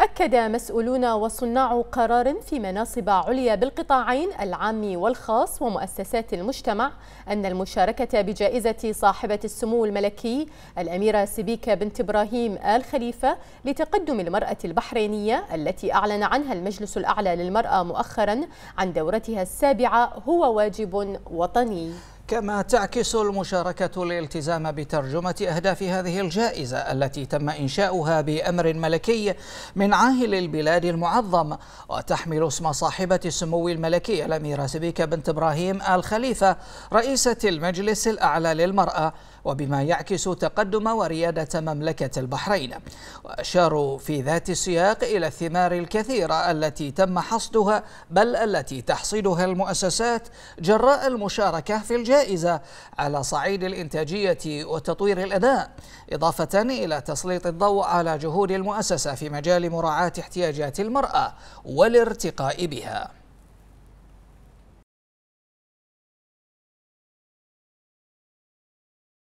أكد مسؤولون وصناع قرار في مناصب عليا بالقطاعين العام والخاص ومؤسسات المجتمع أن المشاركة بجائزة صاحبة السمو الملكي الأميرة سبيكة بنت إبراهيم آل خليفة لتقدم المرأة البحرينية التي أعلن عنها المجلس الأعلى للمرأة مؤخرا عن دورتها السابعة هو واجب وطني كما تعكس المشاركة الالتزام بترجمة أهداف هذه الجائزة التي تم إنشاؤها بأمر ملكي من عاهل البلاد المعظم وتحمل اسم صاحبة السمو الملكي الأميرة سبيكة بنت إبراهيم آل خليفة رئيسة المجلس الأعلى للمرأة وبما يعكس تقدم وريادة مملكة البحرين وأشاروا في ذات السياق إلى الثمار الكثيرة التي تم حصدها بل التي تحصدها المؤسسات جراء المشاركة في الجائزة على صعيد الإنتاجية وتطوير الأداء إضافة إلى تسليط الضوء على جهود المؤسسة في مجال مراعاة احتياجات المرأة والارتقاء بها